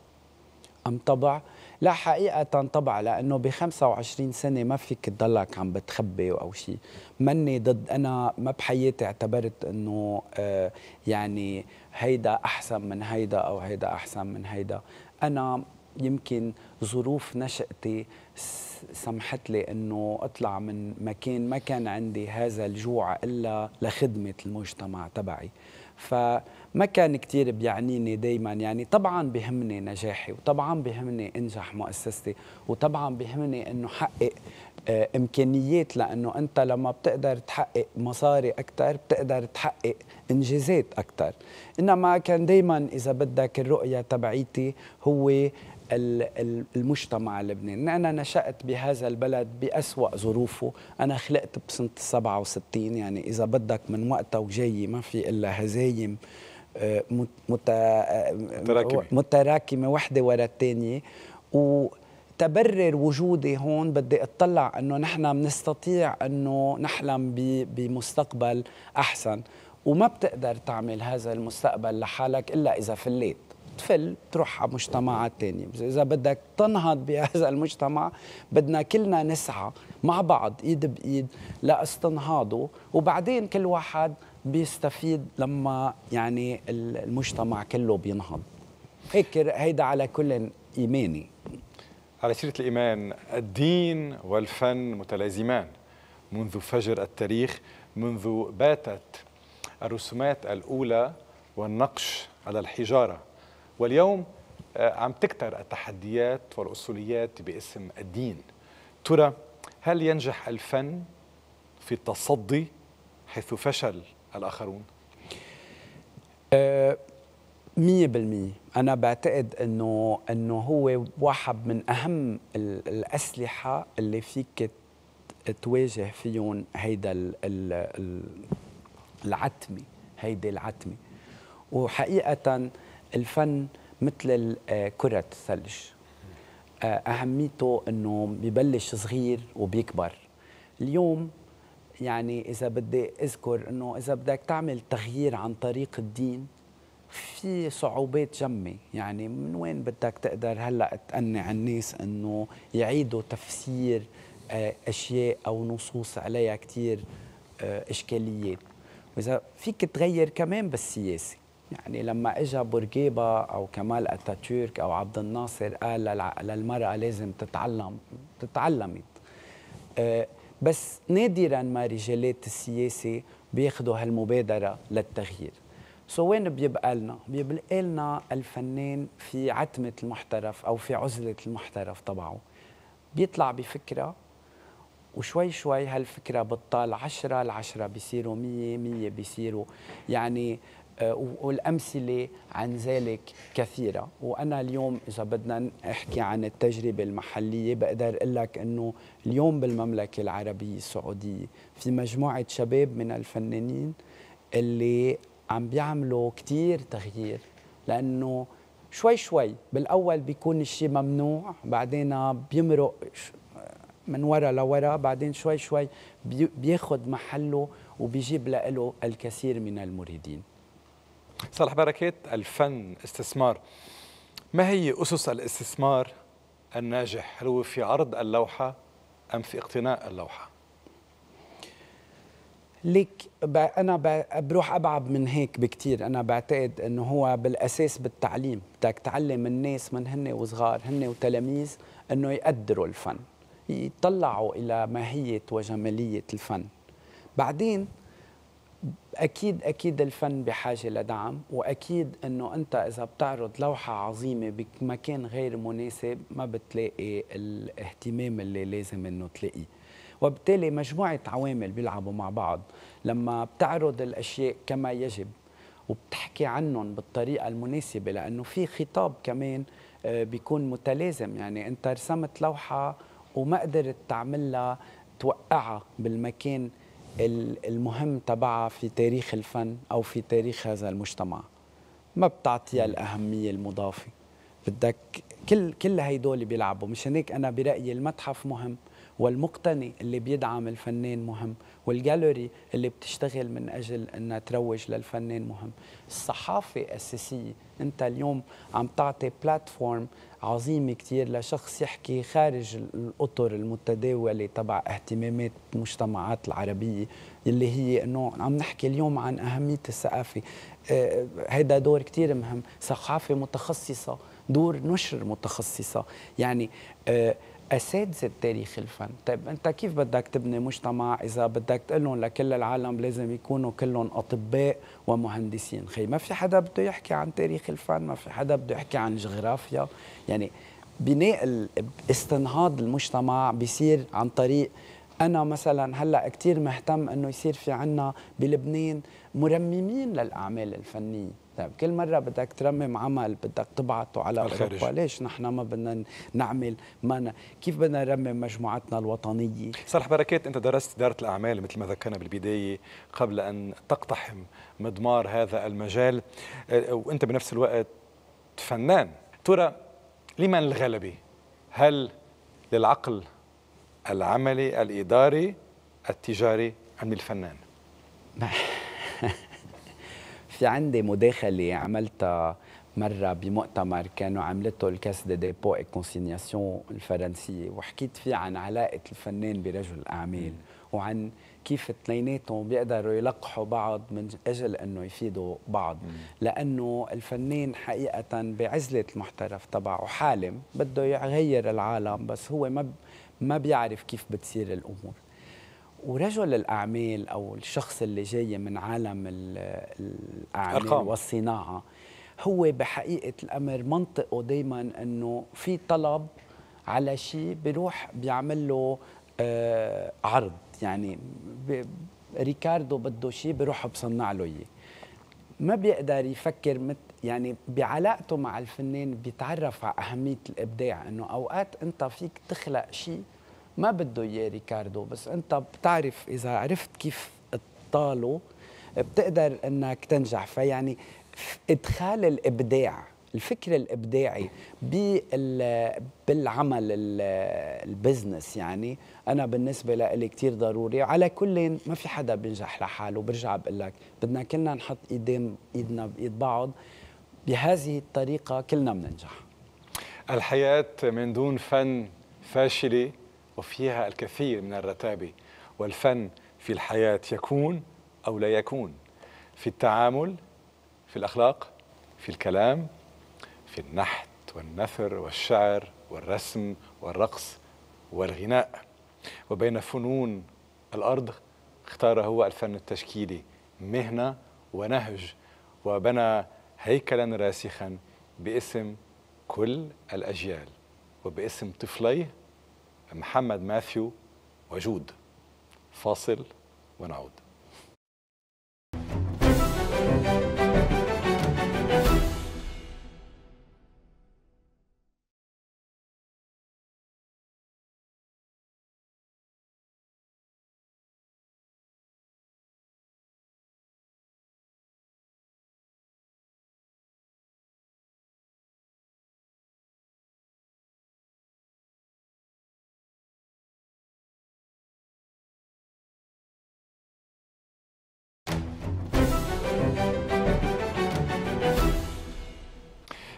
أم طبع؟ لا حقيقة طبع لأنه ب 25 سنة ما فيك تضلك عم بتخبي أو شيء مني ضد أنا ما بحياتي اعتبرت أنه آه، يعني هيدا أحسن من هيدا أو هيدا أحسن من هيدا أنا يمكن ظروف نشأتي سمحت لي انه اطلع من مكان ما كان عندي هذا الجوع الا لخدمه المجتمع تبعي فما كان كثير بيعنيني دائما يعني طبعا بهمني نجاحي وطبعا بهمني انجح مؤسستي وطبعا بهمني انه حقق آه، امكانيات لانه انت لما بتقدر تحقق مصاري اكثر بتقدر تحقق انجازات اكثر انما كان دائما اذا بدك الرؤيه تبعيتي هو المجتمع اللبناني أنا نشأت بهذا البلد بأسوأ ظروفه أنا خلقت بسنة 67 يعني إذا بدك من وقتها وجاي ما في إلا هزايم آه، آه، متراكمة متراكمة واحدة ورا الثانية وتبرر وجودي هون بدي اطلع انه نحن بنستطيع انه نحلم بمستقبل احسن وما بتقدر تعمل هذا المستقبل لحالك الا اذا فليت تفل تروح على مجتمعات ثانيه اذا بدك تنهض بهذا المجتمع بدنا كلنا نسعى مع بعض ايد بايد لاستنهاضه وبعدين كل واحد بيستفيد لما يعني المجتمع كله بينهض هيك هيدا على كل ايماني على سيره الايمان الدين والفن متلازمان منذ فجر التاريخ منذ باتت الرسومات الاولى والنقش على الحجاره واليوم آه، عم تكتر التحديات والأصوليات باسم الدين ترى هل ينجح الفن في التصدي حيث فشل الآخرون؟ آه، مية بالمية أنا بعتقد أنه أنه هو واحد من أهم الأسلحة اللي فيك تواجه فيهم هيدا ال ال العتمة هيدي العتمة وحقيقة الفن مثل آه، كرة الثلج آه، أهميته أنه ببلش صغير وبيكبر اليوم يعني إذا بدي أذكر أنه إذا بدك تعمل تغيير عن طريق الدين في صعوبات جمة يعني من وين بدك تقدر هلأ تقنع الناس أنه يعيدوا تفسير آه، أشياء أو نصوص عليها كتير إشكاليات وإذا فيك تغير كمان بالسياسة يعني لما اجى بورقيبه او كمال اتاتورك او عبد الناصر قال للمراه لازم تتعلم تتعلمت آه، بس نادرا ما رجالات السياسه بياخذوا هالمبادره للتغيير سو وين بيبقى لنا؟ بيبقى لنا الفنان في عتمه المحترف او في عزله المحترف تبعه بيطلع بفكره وشوي شوي هالفكره بتطال 10 ل 10 بيصيروا 100 100 بيصيروا يعني آه، والأمثلة عن ذلك كثيرة وأنا اليوم إذا بدنا نحكي عن التجربة المحلية بقدر أقول لك أنه اليوم بالمملكة العربية السعودية في مجموعة شباب من الفنانين اللي عم بيعملوا كتير تغيير لأنه شوي شوي بالأول بيكون الشيء ممنوع بعدين بيمرق من ورا لورا بعدين شوي شوي بياخد محله وبيجيب له الكثير من المريدين صالح بركات الفن استثمار ما هي أسس الاستثمار الناجح هل هو في عرض اللوحة أم في اقتناء اللوحة ليك انا بروح ابعد من هيك بكتير انا بعتقد انه هو بالاساس بالتعليم بدك تعلم الناس من هن وصغار هن وتلاميذ انه يقدروا الفن يطلعوا الى ماهيه وجماليه الفن بعدين اكيد اكيد الفن بحاجه لدعم واكيد انه انت اذا بتعرض لوحه عظيمه بمكان غير مناسب ما بتلاقي الاهتمام اللي لازم انه تلاقيه وبالتالي مجموعه عوامل بيلعبوا مع بعض لما بتعرض الاشياء كما يجب وبتحكي عنهم بالطريقه المناسبه لانه في خطاب كمان آه، بيكون متلازم يعني انت رسمت لوحه وما قدرت تعملها توقعها بالمكان المهم تبعها في تاريخ الفن أو في تاريخ هذا المجتمع ما بتعطيها الأهمية المضافة بدك كل كل هيدول بيلعبوا مشان هيك انا برايي المتحف مهم والمقتني اللي بيدعم الفنان مهم والجاليري اللي بتشتغل من اجل انها تروج للفنان مهم الصحافه اساسيه انت اليوم عم تعطي بلاتفورم عظيمة كتير لشخص يحكي خارج الأطر المتداولة تبع اهتمامات المجتمعات العربية اللي هي أنه عم نحكي اليوم عن أهمية الثقافة آه دور كتير مهم ثقافة متخصصة دور نشر متخصصة يعني آه اساتذه تاريخ الفن، طيب انت كيف بدك تبني مجتمع اذا بدك تقول لهم لكل العالم لازم يكونوا كلهم اطباء ومهندسين، خي ما في حدا بده يحكي عن تاريخ الفن، ما في حدا بده يحكي عن جغرافيا، يعني بناء استنهاض المجتمع بيصير عن طريق انا مثلا هلا كثير مهتم انه يصير في عنا بلبنان مرممين للاعمال الفنيه طيب كل مره بدك ترمم عمل بدك تبعته على اوروبا ليش نحن ما بدنا نعمل ما ن... كيف بدنا نرمم مجموعتنا الوطنيه صالح بركات انت درست اداره الاعمال مثل ما ذكرنا بالبدايه قبل ان تقتحم مضمار هذا المجال آه، وانت بنفس الوقت فنان ترى لمن الغلبه هل للعقل العملي الاداري التجاري ام للفنان [LAUGHS] في عندي مداخله عملتها مره بمؤتمر كانوا عملته الكاس دي ديبو اي كونسينياسيون الفرنسيه وحكيت فيه عن علاقه الفنان برجل الاعمال وعن كيف اثنيناتهم بيقدروا يلقحوا بعض من اجل انه يفيدوا بعض مم. لانه الفنان حقيقه بعزله المحترف تبعه حالم بده يغير العالم بس هو ما ما بيعرف كيف بتصير الامور ورجل الاعمال او الشخص اللي جاي من عالم الاعمال أرقام. والصناعه هو بحقيقه الامر منطقه دائما انه في طلب على شيء بيروح بيعمل له آه عرض يعني ريكاردو بده شيء بروح بصنع له اياه ما بيقدر يفكر مت يعني بعلاقته مع الفنان بيتعرف على اهميه الابداع انه اوقات انت فيك تخلق شيء ما بده اياه ريكاردو بس انت بتعرف اذا عرفت كيف تطاله بتقدر انك تنجح فيعني ادخال الابداع الفكر الابداعي بالعمل البزنس يعني انا بالنسبه لي كثير ضروري على كل ما في حدا بينجح لحاله برجع بقول لك بدنا كلنا نحط ايدين ايدنا بايد بعض بهذه الطريقه كلنا بننجح الحياه من دون فن فاشله وفيها الكثير من الرتابة والفن في الحياة يكون أو لا يكون في التعامل في الأخلاق في الكلام في النحت والنثر والشعر والرسم والرقص والغناء وبين فنون الأرض اختار هو الفن التشكيلي مهنة ونهج وبنى هيكلا راسخا باسم كل الأجيال وباسم طفليه محمد ماثيو وجود فاصل ونعود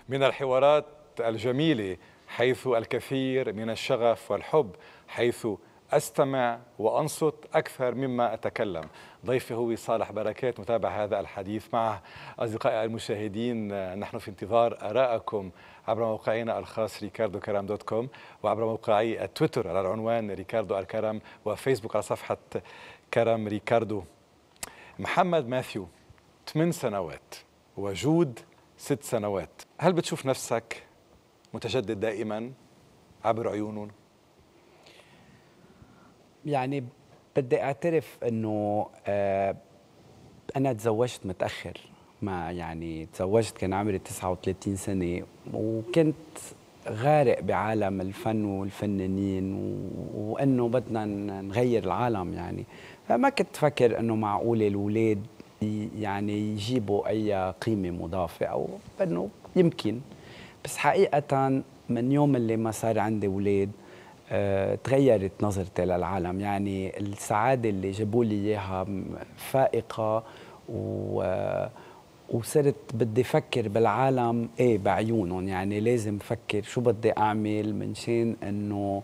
من الحوارات الجميلة حيث الكثير من الشغف والحب حيث أستمع وأنصت أكثر مما أتكلم ضيفي هو صالح بركات متابع هذا الحديث معه أصدقائي المشاهدين نحن في انتظار آراءكم عبر موقعنا الخاص ريكاردو كرم دوت كوم وعبر موقعي التويتر على العنوان ريكاردو الكرم وفيسبوك على صفحة كرم ريكاردو محمد ماثيو 8 سنوات وجود ست سنوات هل بتشوف نفسك متجدد دائما عبر عيونهم؟ يعني بدي اعترف انه آه انا تزوجت متاخر ما يعني تزوجت كان عمري 39 سنه وكنت غارق بعالم الفن والفنانين وانه بدنا نغير العالم يعني فما كنت فكر انه معقول الاولاد يعني يجيبوا اي قيمه مضافه او انه يمكن بس حقيقه من يوم اللي ما صار عندي اولاد أه، تغيرت نظرتي للعالم يعني السعاده اللي جابوا لي اياها فائقه و آه، وصرت بدي فكر بالعالم ايه بعيونهم يعني لازم فكر شو بدي اعمل منشان انه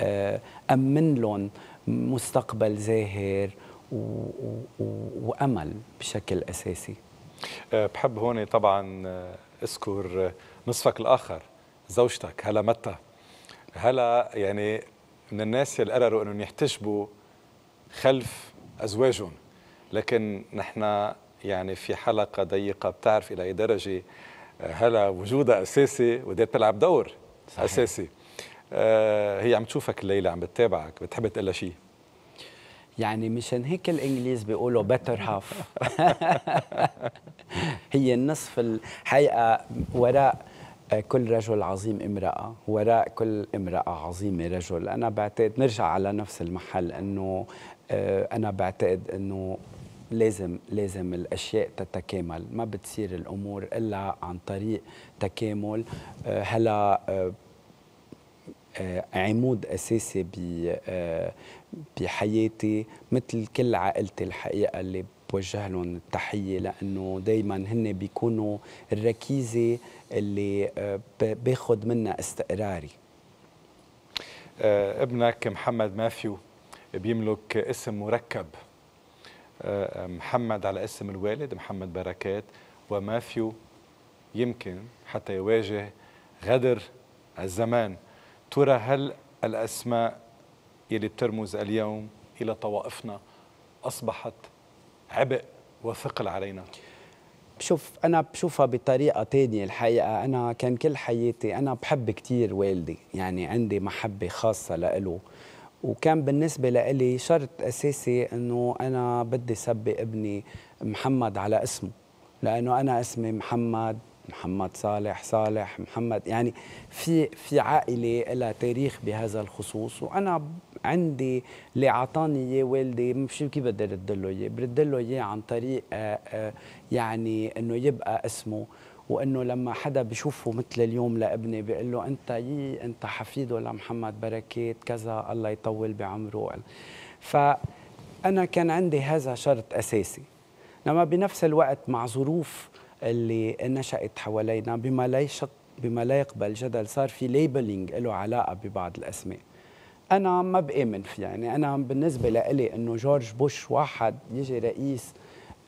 آه، امن لهم مستقبل زاهر وامل بشكل اساسي أه، بحب هون طبعا أه، اذكر أه، نصفك الاخر زوجتك هلا متى هلا يعني من الناس اللي قرروا انهم يحتجبوا خلف ازواجهم لكن نحن يعني في حلقه ضيقه بتعرف الى اي درجه هلا وجودها اساسي وقدرت تلعب دور صحيح. اساسي آه هي عم تشوفك الليله عم بتتابعك بتحب تقول شيء يعني مشان هيك الانجليز بيقولوا بيتر هاف [LAUGHS] هي النصف الحقيقه وراء كل رجل عظيم امرأة وراء كل امرأة عظيمة رجل أنا بعتقد نرجع على نفس المحل أنه آه، أنا بعتقد أنه لازم لازم الاشياء تتكامل ما بتصير الامور الا عن طريق تكامل آه، هلا آه، آه، عمود اساسي آه، بحياتي مثل كل عائلتي الحقيقه اللي بوجه لهم التحيه لانه دائما هن بيكونوا الركيزه اللي آه، باخذ منها استقراري ابنك محمد مافيو بيملك اسم مركب محمد على اسم الوالد محمد بركات ومافيو يمكن حتى يواجه غدر الزمان ترى هل الأسماء يلي بترمز اليوم إلى طوائفنا أصبحت عبء وثقل علينا؟ بشوف أنا بشوفها بطريقة تانية الحقيقة أنا كان كل حياتي أنا بحب كتير والدي يعني عندي محبة خاصة لإله وكان بالنسبة لإلي شرط أساسي أنه أنا بدي سبي ابني محمد على اسمه لأنه أنا اسمي محمد محمد صالح صالح محمد يعني في في عائله لها تاريخ بهذا الخصوص وانا عندي اللي اعطاني اياه والدي مش كيف بدي رد له اياه برد له اياه عن طريق آه، آه، يعني انه يبقى اسمه وانه لما حدا بشوفه مثل اليوم لابني بيقول له انت يي انت حفيده لمحمد بركات كذا الله يطول بعمره فانا كان عندي هذا شرط اساسي لما بنفس الوقت مع ظروف اللي نشأت حوالينا بما لا يشط بما لا يقبل جدل صار في ليبلينج له علاقة ببعض الأسماء أنا ما بآمن فيه يعني أنا بالنسبة لإلي أنه جورج بوش واحد يجي رئيس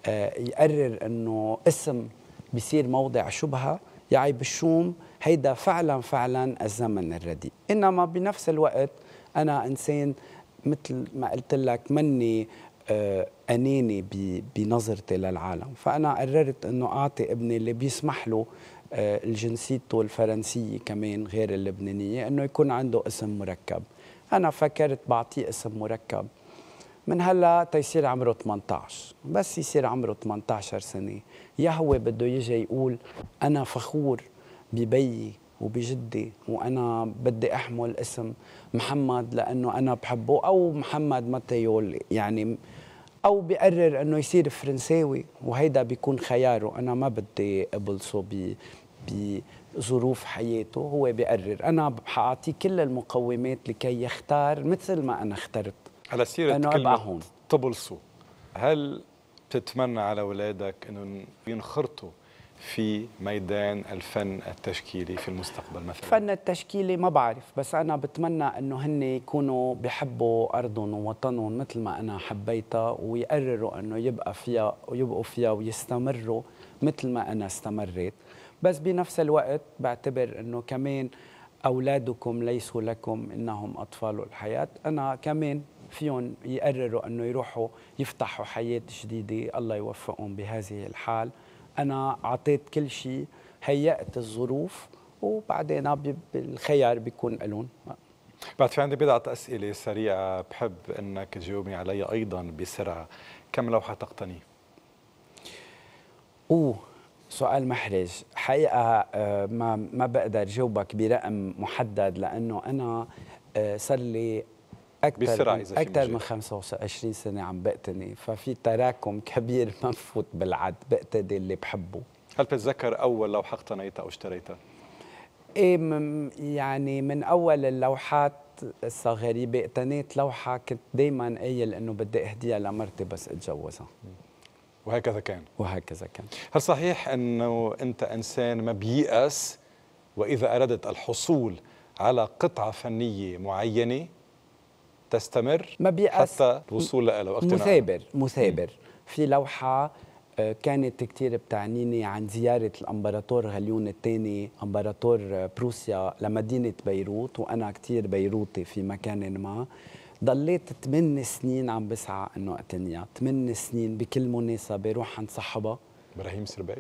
آه، يقرر أنه اسم بيصير موضع شبهة يعيب الشوم هيدا فعلا فعلا الزمن الرديء إنما بنفس الوقت أنا إنسان مثل ما قلت لك مني آه، اناني بنظرتي للعالم فانا قررت انه اعطي ابني اللي بيسمح له آه، الجنسيته الفرنسيه كمان غير اللبنانيه انه يكون عنده اسم مركب انا فكرت بعطيه اسم مركب من هلا تيصير عمره 18 بس يصير عمره 18 سنه يا هو بده يجي يقول انا فخور ببيي وبجدي وانا بدي احمل اسم محمد لانه انا بحبه او محمد ماتيول يعني او بقرر انه يصير فرنساوي وهيدا بيكون خياره انا ما بدي ابلصه ب بظروف حياته هو بقرر انا حاعطيه كل المقومات لكي يختار مثل ما انا اخترت على سيرة أنا كلمة هون. تبلصو هل تتمنى على اولادك أنهم ينخرطوا في ميدان الفن التشكيلي في المستقبل مثلا الفن التشكيلي ما بعرف بس أنا بتمنى أنه هن يكونوا بحبوا أرضهم ووطنهم مثل ما أنا حبيتها ويقرروا أنه يبقى فيها ويبقوا فيها ويستمروا مثل ما أنا استمريت بس بنفس الوقت بعتبر أنه كمان أولادكم ليسوا لكم إنهم أطفال الحياة أنا كمان فيهم يقرروا أنه يروحوا يفتحوا حياة جديدة الله يوفقهم بهذه الحال انا اعطيت كل شيء هيأت الظروف وبعدين الخيار بيكون لهم بعد في عندي بضعة أسئلة سريعة بحب أنك تجاوبني عليها أيضا بسرعة كم لوحة تقتني؟ أوه سؤال محرج حقيقة آه، ما ما بقدر جاوبك برقم محدد لأنه أنا آه، صار لي اكثر من اكثر من 25 سنه عم بقتني ففي تراكم كبير ما بفوت بالعد بقتدي اللي بحبه هل بتتذكر اول لوحه اقتنيتها او اشتريتها؟ ايه يعني من اول اللوحات الصغيره اقتنيت لوحه كنت دائما قايل انه بدي اهديها لمرتي بس اتجوزها وهكذا كان وهكذا كان هل صحيح انه انت انسان ما بييأس واذا اردت الحصول على قطعه فنيه معينه تستمر ما بيأس حتى الوصول لها واقتناعها مثابر نعم. مثابر في لوحه آه، كانت كثير بتعنيني عن زيارة الأمبراطور غليون الثاني أمبراطور آه، بروسيا لمدينة بيروت وأنا كثير بيروتي في مكان ما ضليت 8 سنين عم بسعى انه اقتنيها، 8 سنين بكل مناسبه روح عند صاحبها ابراهيم سربي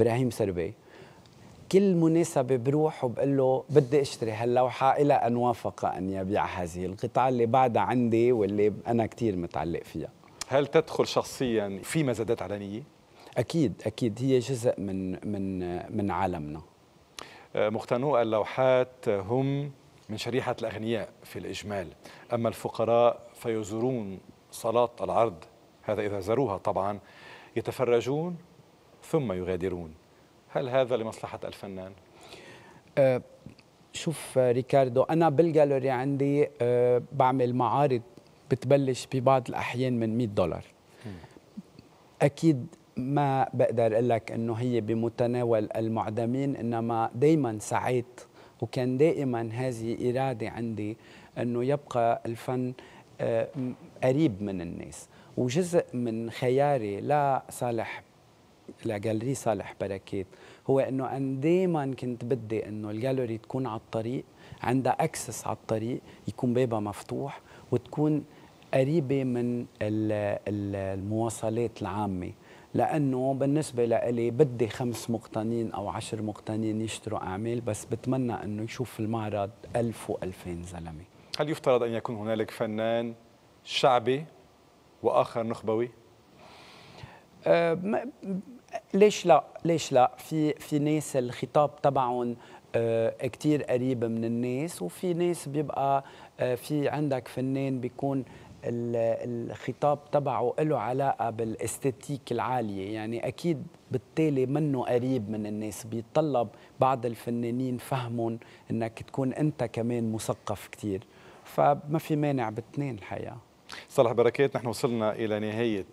ابراهيم سربي كل مناسبة بروح وبقول له بدي أشتري هاللوحة إلى أن وافق أن يبيع هذه القطعة اللي بعدها عندي واللي أنا كثير متعلق فيها هل تدخل شخصيا في مزادات علنية؟ أكيد أكيد هي جزء من من من عالمنا آه، مقتنو اللوحات هم من شريحة الأغنياء في الإجمال أما الفقراء فيزورون صلاه العرض هذا إذا زاروها طبعا يتفرجون ثم يغادرون هل هذا لمصلحة الفنان؟ أه، شوف آه، ريكاردو أنا بالجاليري عندي أه، بعمل معارض بتبلش ببعض الأحيان من 100 دولار أكيد ما بقدر اقول لك انه هي بمتناول المعدمين انما دائما سعيت وكان دائما هذه اراده عندي انه يبقى الفن قريب من الناس وجزء من خياري لصالح لجاليري صالح بركات هو انه انا دائما كنت بدي انه الجاليري تكون على الطريق عندها اكسس على الطريق يكون بابها مفتوح وتكون قريبه من المواصلات العامه لانه بالنسبه لإلي بدي خمس مقتنين او عشر مقتنين يشتروا اعمال بس بتمنى انه يشوف المعرض 1000 و2000 زلمه هل يفترض ان يكون هنالك فنان شعبي واخر نخبوي؟ أه ليش لا ليش لا في في ناس الخطاب تبعهم آه، كتير قريب من الناس وفي ناس بيبقى آه، في عندك فنان بيكون الخطاب تبعه له علاقه بالاستاتيك العاليه يعني اكيد بالتالي منه قريب من الناس بيتطلب بعض الفنانين فهمهم انك تكون انت كمان مثقف كتير فما في مانع باثنين الحقيقه صالح بركات نحن وصلنا الى نهايه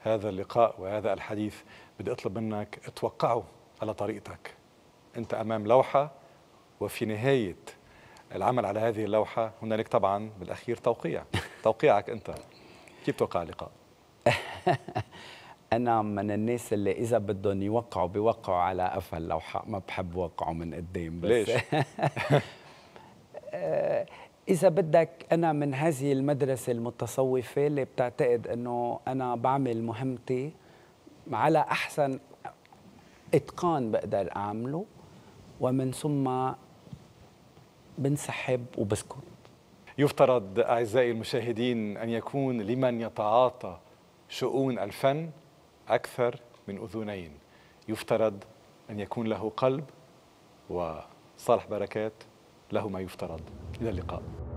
هذا اللقاء وهذا الحديث بدي أطلب منك توقعوا على طريقتك أنت أمام لوحة وفي نهاية العمل على هذه اللوحة هنالك طبعا بالأخير توقيع [LAUGHS] توقيعك أنت كيف توقع اللقاء؟ [LAUGHS] أنا من الناس اللي إذا بدهم يوقعوا بيوقعوا على قفا اللوحة ما بحب وقعوا من قدام بس ليش؟ [LAUGHS] آه، إذا بدك أنا من هذه المدرسة المتصوفة اللي بتعتقد أنه أنا بعمل مهمتي على احسن اتقان بقدر اعمله ومن ثم بنسحب وبسكت يفترض اعزائي المشاهدين ان يكون لمن يتعاطى شؤون الفن اكثر من اذنين يفترض ان يكون له قلب وصالح بركات له ما يفترض الى اللقاء